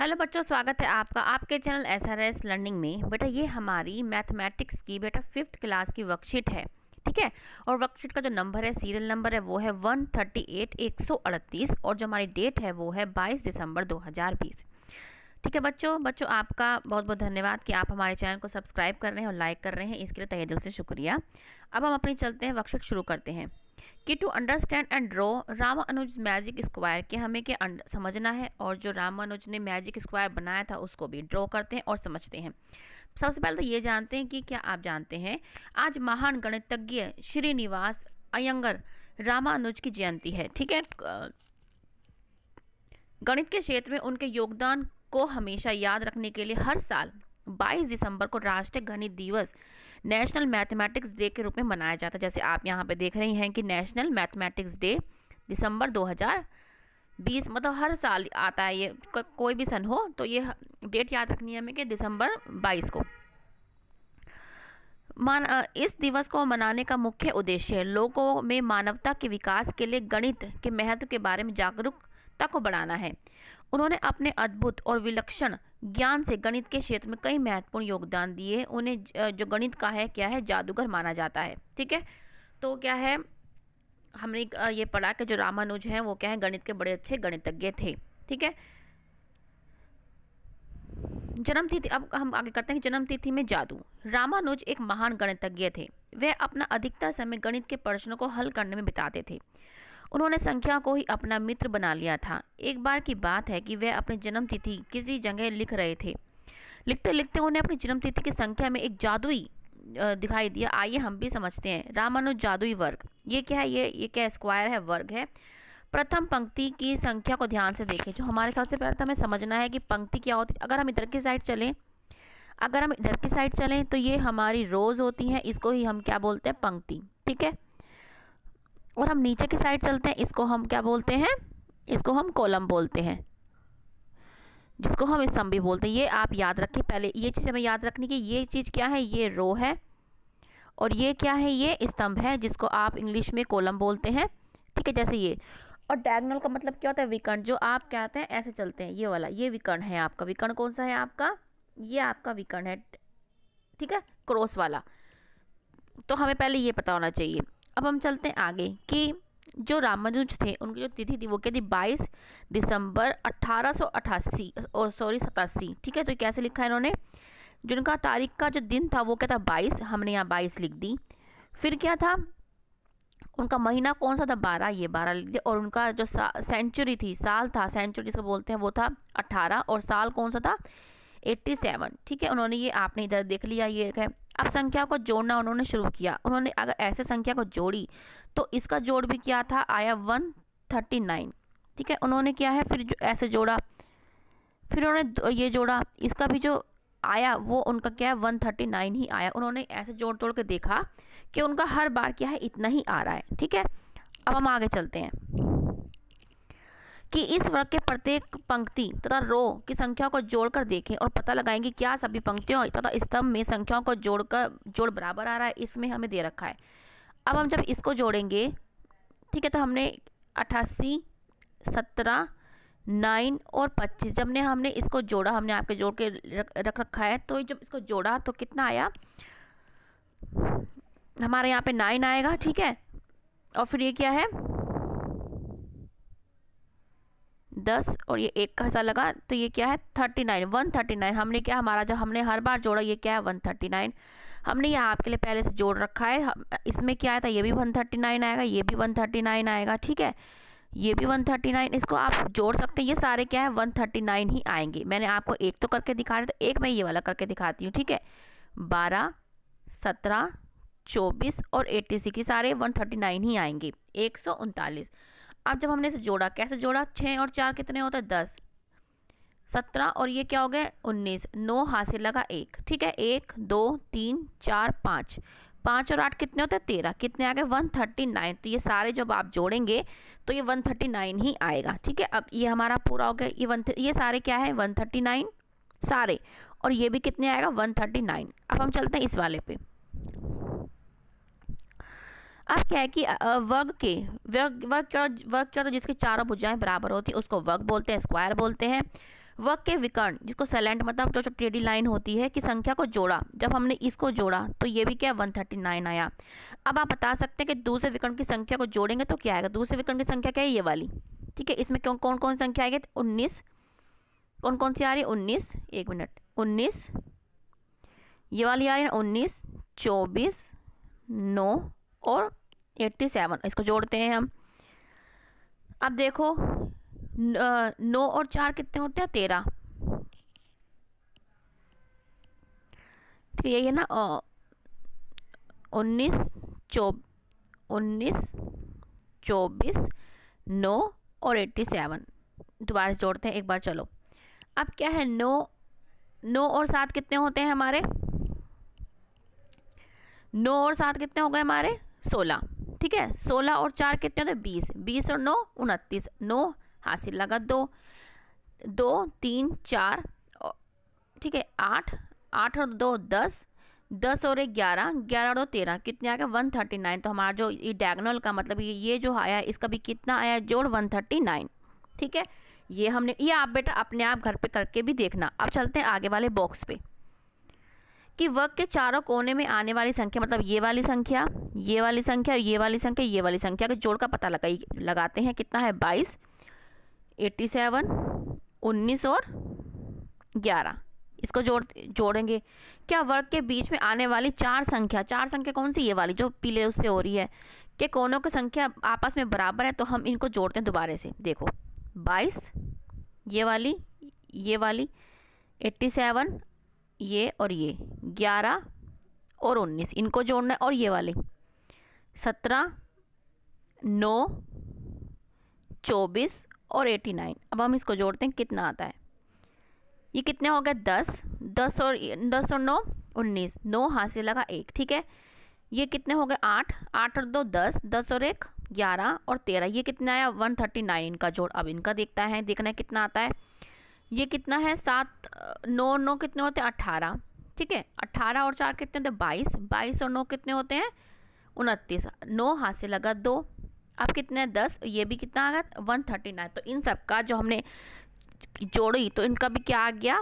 hello बच्चों स्वागत है आपका आपके channel S R S learning में बेटा ये हमारी मैथमेटिक्स की बेटा फिफ्थ क्लास की वर्कशीट है ठीक है और वर्कशीट का जो नंबर है सीरियल नंबर है वो है वन थर्टी एट एक सौ अड़तीस और जो हमारी डेट है वो है बाईस दिसंबर दो हज़ार बीस ठीक है बच्चों बच्चों आपका बहुत बहुत धन्यवाद कि आप हमारे चैनल को सब्सक्राइब कर रहे हैं और लाइक कर रहे हैं इसके लिए तहे दिल से शुक्रिया अब हम अपनी चलते हैं वर्कशीट शुरू करते हैं कि टू अंडरस्टैंड एंड ड्रॉ अनुज मैजिक स्क्वायर के हमें क्या समझना है और जो राम अनुज ने मैजिक स्क्वायर बनाया था उसको भी ड्रॉ करते हैं और समझते हैं सबसे पहले तो ये जानते हैं कि क्या आप जानते हैं आज महान गणितज्ञ श्रीनिवास अयंगर रामानुज की जयंती है ठीक है गणित के क्षेत्र में उनके योगदान को हमेशा याद रखने के लिए हर साल 22 दिसंबर को राष्ट्रीय गणित दिवस नेशनल मैथमेटिक्स डे के रूप में मनाया जाता है जैसे आप यहाँ पे देख रहे हैं कि नेशनल मैथमेटिक्स डे दिसंबर 2020 मतलब हर साल आता है ये को, कोई भी सन हो तो ये डेट याद रखनी है हमें कि दिसंबर 22 को मान इस दिवस को मनाने का मुख्य उद्देश्य लोगों में मानवता के विकास के लिए गणित के महत्व के बारे में जागरूक सटीकता को बढ़ाना है उन्होंने अपने अद्भुत और विलक्षण ज्ञान से गणित के क्षेत्र में कई महत्वपूर्ण योगदान दिए उन्हें जो गणित का है क्या है जादूगर माना जाता है ठीक है तो क्या है हमने ये पढ़ा कि जो रामानुज हैं वो क्या है गणित के बड़े अच्छे गणितज्ञ थे ठीक है जन्म तिथि अब हम आगे करते हैं जन्म तिथि में जादू रामानुज एक महान गणितज्ञ थे वे अपना अधिकतर समय गणित के प्रश्नों को हल करने में बिताते थे उन्होंने संख्या को ही अपना मित्र बना लिया था एक बार की बात है कि वह अपनी जन्मतिथि किसी जगह लिख रहे थे लिखते लिखते उन्हें अपनी जन्मतिथि की संख्या में एक जादुई दिखाई दिया आइए हम भी समझते हैं रामानुज जादुई वर्ग ये क्या है ये ये क्या स्क्वायर है वर्ग है प्रथम पंक्ति की संख्या को ध्यान से देखें जो हमारे सबसे पहले तो हमें समझना है कि पंक्ति क्या होती है अगर हम इधर की साइड चलें अगर हम इधर की साइड चलें तो ये हमारी रोज़ होती है इसको ही हम क्या बोलते हैं पंक्ति ठीक है और हम नीचे की साइड चलते हैं इसको हम क्या बोलते हैं इसको हम कॉलम बोलते हैं जिसको हम स्तंभ भी बोलते हैं ये आप याद रखें पहले ये चीज़ हमें याद रखनी कि ये चीज़ क्या है ये रो है और ये क्या है ये स्तंभ है जिसको आप इंग्लिश में कॉलम बोलते हैं ठीक है जैसे ये और डायगनल का मतलब क्या होता है विकर्ण जो आप क्या कहते हैं ऐसे चलते हैं ये वाला ये विकर्ण है आपका विकर्ण कौन सा है आपका ये आपका विकर्ण है ठीक है क्रॉस वाला तो हमें पहले ये पता होना चाहिए अब हम चलते हैं आगे कि जो रामानुज थे उनकी जो तिथि थी वो क्या थी बाईस दिसंबर अट्ठारह सौ अट्ठासी सॉरी सतासी ठीक है तो कैसे लिखा है इन्होंने जिनका तारीख का जो दिन था वो क्या था बाईस हमने यहाँ बाईस लिख दी फिर क्या था उनका महीना कौन सा था बारह ये बारह लिख दिया और उनका जो सेंचुरी थी साल था सेंचुरी जिसको बोलते हैं वो था अट्ठारह और साल कौन सा था एट्टी सेवन ठीक है उन्होंने ये आपने इधर देख लिया ये है अब संख्या को जोड़ना उन्होंने शुरू किया उन्होंने अगर ऐसे संख्या को जोड़ी तो इसका जोड़ भी क्या था आया वन थर्टी नाइन ठीक है उन्होंने क्या है फिर जो ऐसे जोड़ा फिर उन्होंने ये जोड़ा इसका भी जो आया वो उनका क्या है वन थर्टी नाइन ही आया उन्होंने ऐसे जोड़ तोड़ के देखा कि उनका हर बार क्या है इतना ही आ रहा है ठीक है अब हम आगे चलते हैं कि इस वर्ग के प्रत्येक पंक्ति तथा रो की संख्या को जोड़कर देखें और पता लगाएं कि क्या सभी पंक्तियों तथा स्तंभ में संख्याओं को जोड़कर जोड़ बराबर आ रहा है इसमें हमें दे रखा है अब हम जब इसको जोड़ेंगे ठीक है तो हमने अट्ठासी सत्रह नाइन और पच्चीस जब ने हमने इसको जोड़ा हमने आपके जोड़ के रख रखा है तो जब इसको जोड़ा तो कितना आया हमारे यहाँ पे नाइन आएगा ठीक है और फिर ये क्या है दस और ये एक का हिस्सा लगा तो ये क्या है thirty nine one thirty nine हमने क्या हमारा जो हमने हर बार जोड़ा ये क्या है वन थर्टी नाइन हमने ये आपके लिए पहले से जोड़ रखा है इसमें क्या आया था ये भी वन थर्टी नाइन आएगा ये भी वन थर्टी नाइन आएगा ठीक है ये भी वन थर्टी नाइन इसको आप जोड़ सकते हैं ये सारे क्या है वन थर्टी नाइन ही आएंगे मैंने आपको एक तो करके दिखा रहे तो एक मैं ये वाला करके दिखाती हूँ ठीक है बारह सत्रह चौबीस और एट्टी सिक्स सारे वन थर्टी नाइन ही आएंगे एक सौ उनतालीस अब जब हमने इसे जोड़ा कैसे जोड़ा छः और चार कितने होते हैं दस सत्रह और ये क्या हो गया उन्नीस नौ हाथ से लगा एक ठीक है एक दो तीन चार पाँच पाँच और आठ कितने होते हैं तेरह कितने आ गए वन थर्टी नाइन तो ये सारे जब आप जोड़ेंगे तो ये वन थर्टी नाइन ही आएगा ठीक है अब ये हमारा पूरा हो गया ये वन ये सारे क्या है वन थर्टी नाइन सारे और ये भी कितने आएगा वन थर्टी नाइन अब हम चलते हैं इस वाले पे अब क्या है कि वर्ग के वर्ग वर्ग क्या वर्ग क्या तो जिसके चारों भुजाएं बराबर होती है उसको वर्ग बोलते हैं स्क्वायर बोलते हैं वर्ग के विकर्ण जिसको सेलेंट मतलब जो टेढ़ी लाइन होती है कि संख्या को जोड़ा जब हमने इसको जोड़ा तो ये भी क्या वन थर्टी नाइन आया अब आप बता सकते हैं कि दूसरे विकर्ण की संख्या को जोड़ेंगे तो क्या आएगा दूसरे विकर्ण की संख्या क्या है ये वाली ठीक है इसमें कौन कौन कौन संख्या आएगी उन्नीस कौन कौन सी आ रही है उन्नीस एक मिनट उन्नीस ये वाली आ रही है उन्नीस चौबीस नौ और 87 इसको जोड़ते हैं हम अब देखो नौ और चार कितने होते हैं तेरह तो यही है ना उन्नीस चौ उन्नीस चौबीस नौ और एट्टी सेवन दोबारा से जोड़ते हैं एक बार चलो अब क्या है नौ नौ और सात कितने होते हैं हमारे नौ और सात कितने हो गए हमारे सोलह ठीक है सोलह और चार कितने होते हैं बीस बीस और नौ उनतीस नौ हासिल लगा दो दो तीन चार ठीक है आठ आठ और दो दस दस और एक ग्यारह ग्यारह और दो तेरह कितने आ गए वन थर्टी नाइन तो हमारा जो ये डायगनल का मतलब ये ये जो आया है इसका भी कितना आया है जोड़ वन थर्टी नाइन ठीक है ये हमने ये आप बेटा अपने आप घर पे करके भी देखना अब चलते हैं आगे वाले बॉक्स पे कि वर्ग के चारों कोने में आने वाली संख्या मतलब ये वाली संख्या ये वाली संख्या ये वाली संख्या ये वाली संख्या के जोड़ का पता लगाई लगाते हैं कितना है बाईस एट्टी सेवन उन्नीस और ग्यारह इसको जोड़ जोड़ेंगे क्या वर्ग के बीच में आने वाली चार संख्या चार संख्या कौन सी ये वाली जो पीले उससे हो रही है कि कोनों की संख्या आपस में बराबर है तो हम इनको जोड़ते हैं दोबारे से देखो बाईस ये वाली ये वाली एट्टी सेवन ये और ये ग्यारह और उन्नीस इनको जोड़ना है और ये वाले सत्रह नौ चौबीस और एटी नाइन अब हम इसको जोड़ते हैं कितना आता है ये कितने हो गए दस दस और दस और नौ उन्नीस नौ हाथ से लगा एक ठीक है ये कितने हो गए आठ आठ और दो दस दस और एक ग्यारह और तेरह ये कितना आया वन थर्टी नाइन इनका जोड़ अब इनका देखता है देखना है कितना आता है ये कितना है सात नौ नौ कितने होते हैं अट्ठारह ठीक है अट्ठारह और चार कितने होते हैं बाईस बाईस और नौ कितने होते हैं उनतीस नौ हाथ से लगा दो अब कितने हैं दस ये भी कितना आ गया वन थर्टी नाइन तो इन सब का जो हमने जोड़ी तो इनका भी क्या आ गया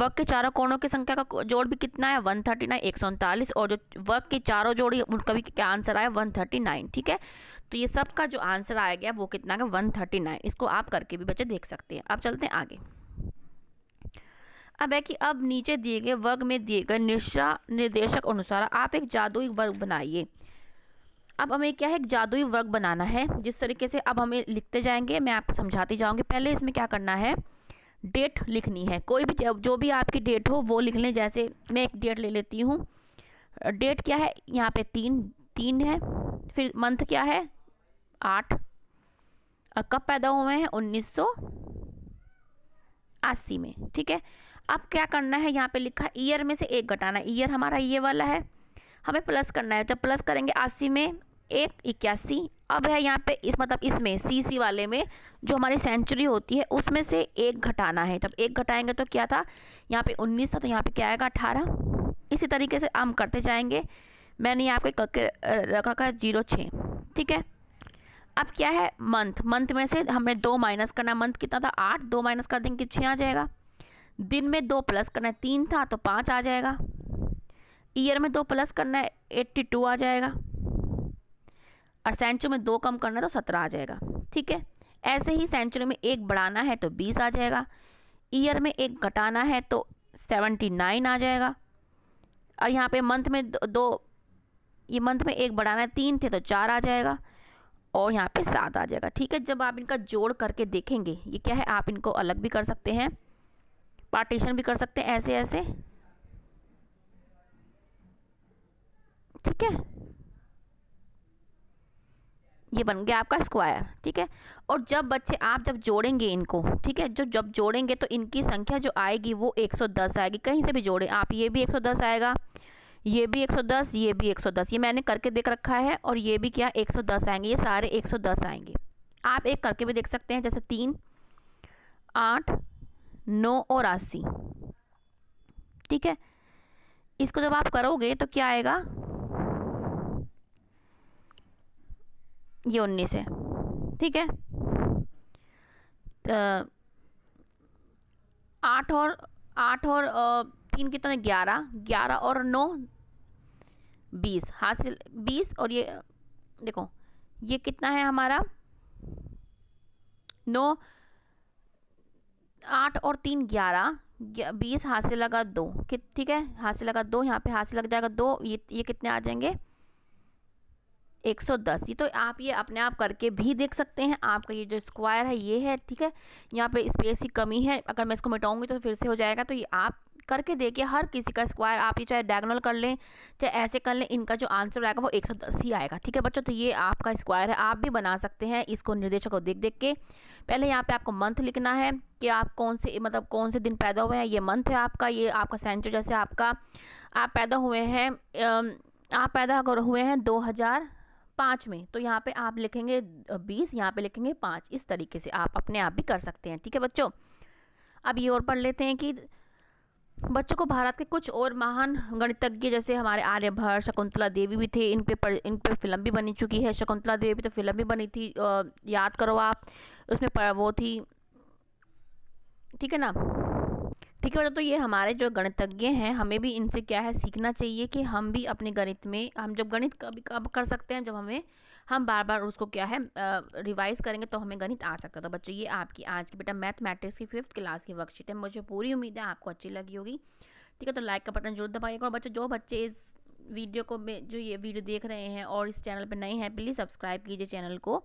वर्ग के चारों कोणों की संख्या का जोड़ भी कितना है वन थर्टी नाइन एक सौ उनतालीस और जो वर्ग के चारों जोड़ी उनका भी क्या आंसर आया वन थर्टी नाइन ठीक है तो ये सब का जो आंसर आया गया वो कितना है वन थर्टी नाइन इसको आप करके भी बच्चे देख सकते हैं अब चलते हैं आगे अब है कि अब नीचे दिए गए वर्ग में दिए गए निशा निर्देशक अनुसार आप एक जादुई वर्ग बनाइए अब हमें क्या है एक जादुई वर्ग बनाना है जिस तरीके से अब हमें लिखते जाएंगे मैं आपको समझाती जाऊँगी पहले इसमें क्या करना है डेट लिखनी है कोई भी जो भी आपकी डेट हो वो लिख लें जैसे मैं एक डेट ले लेती हूँ डेट क्या है यहाँ पे तीन तीन है फिर मंथ क्या है आठ और कब पैदा हुए हैं उन्नीस सौ अस्सी में ठीक है अब क्या करना है यहाँ पे लिखा ईयर में से एक घटाना ईयर हमारा ये वाला है हमें प्लस करना है जब प्लस करेंगे अस्सी में एक इक्यासी अब है यहाँ पे इस मतलब इसमें सी सी वाले में जो हमारी सेंचुरी होती है उसमें से एक घटाना है तब एक घटाएंगे तो क्या था यहाँ पे उन्नीस था तो यहाँ पे क्या आएगा अठारह इसी तरीके से हम करते जाएंगे मैंने यहाँ पे करके रखा का जीरो छः ठीक है अब क्या है मंथ मंथ में से हमने दो माइनस करना मंथ कितना था आठ दो माइनस कर देंगे छः आ जाएगा दिन में दो प्लस करना है तीन था तो पाँच आ जाएगा ईयर में दो प्लस करना है एट्टी टू आ जाएगा और सेंचुरी में दो कम करना है तो सत्रह आ जाएगा ठीक है ऐसे ही सेंचुरी में एक बढ़ाना है तो बीस आ जाएगा ईयर में एक घटाना है तो सेवेंटी नाइन आ जाएगा और यहाँ पे मंथ में दो, दो ये मंथ में एक बढ़ाना है तीन थे तो चार आ जाएगा और यहाँ पे सात आ जाएगा ठीक है जब आप इनका जोड़ करके देखेंगे ये क्या है आप इनको अलग भी कर सकते हैं पार्टीशन भी कर सकते हैं ऐसे ऐसे ठीक है ये बन गया आपका स्क्वायर ठीक है और जब बच्चे आप जब जोड़ेंगे इनको ठीक है जो जब जोड़ेंगे तो इनकी संख्या जो आएगी वो 110 आएगी कहीं से भी जोड़ें आप ये भी 110 आएगा ये भी 110 ये भी 110 ये मैंने करके देख रखा है और ये भी क्या 110 आएंगे ये सारे 110 आएंगे आप एक करके भी देख सकते हैं जैसे तीन आठ नौ और अस्सी ठीक है इसको जब आप करोगे तो क्या आएगा ये उन्नीस है ठीक है आठ और आठ और तीन कितने ग्यारह ग्यारह और नौ बीस हासिल बीस और ये देखो ये कितना है हमारा नौ आठ और तीन ग्यारह बीस हाथ से लगा दो ठीक है हाथ से लगा दो यहाँ पे हाथ से लग जाएगा दो ये ये कितने आ जाएंगे 110 ये तो आप ये अपने आप करके भी देख सकते हैं आपका ये जो स्क्वायर है ये है ठीक है यहाँ पे स्पेस की कमी है अगर मैं इसको मिटाऊंगी तो फिर से हो जाएगा तो ये आप करके देखिए हर किसी का स्क्वायर आप ये चाहे डायगोनल कर लें चाहे ऐसे कर लें इनका जो आंसर आएगा वो 110 ही आएगा ठीक है बच्चों तो ये आपका स्क्वायर है आप भी बना सकते हैं इसको निर्देशों को देख देख के पहले यहाँ पे आपको मंथ लिखना है कि आप कौन से मतलब कौन से दिन पैदा हुए हैं ये मंथ है आपका ये आपका सेंचर जैसे आपका आप पैदा हुए हैं आप पैदा अगर हुए हैं दो हज़ार पाँच में तो यहाँ पे आप लिखेंगे बीस यहाँ पे लिखेंगे पाँच इस तरीके से आप अपने आप भी कर सकते हैं ठीक है बच्चों अब ये और पढ़ लेते हैं कि बच्चों को भारत के कुछ और महान गणितज्ञ जैसे हमारे आर्यभट्ट शकुंतला देवी भी थे इन पे पर, इन पे फिल्म भी बनी चुकी है शकुंतला देवी भी तो फिल्म भी बनी थी याद करो आप उसमें वो थी ठीक है ना ठीक है बच्चों तो ये हमारे जो गणितज्ञ हैं हमें भी इनसे क्या है सीखना चाहिए कि हम भी अपने गणित में हम जब गणित कब कब कर सकते हैं जब हमें हम बार बार उसको क्या है रिवाइज करेंगे तो हमें गणित आ सकता है तो बच्चों ये आपकी आज की बेटा मैथमेटिक्स की फिफ्थ क्लास की वर्कशीट है मुझे पूरी उम्मीद है आपको अच्छी लगी होगी ठीक है तो लाइक का बटन जरूर दबाइएगा और बच्चों जो बच्चे इस वीडियो को जो ये वीडियो देख रहे हैं और इस चैनल पर नए हैं प्लीज़ सब्सक्राइब कीजिए चैनल को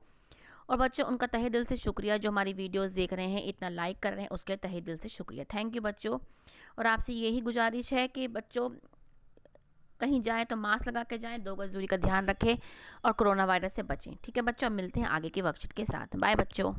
और बच्चों उनका तहे दिल से शुक्रिया जो हमारी वीडियोस देख रहे हैं इतना लाइक कर रहे हैं उसके लिए तहे दिल से शुक्रिया थैंक यू बच्चों और आपसे यही गुजारिश है कि बच्चों कहीं जाएँ तो मास्क लगा के जाएँ दो गज दूरी का ध्यान रखें और कोरोना वायरस से बचें ठीक है बच्चों अब मिलते हैं आगे की वर्कशीट के साथ बाय बच्चों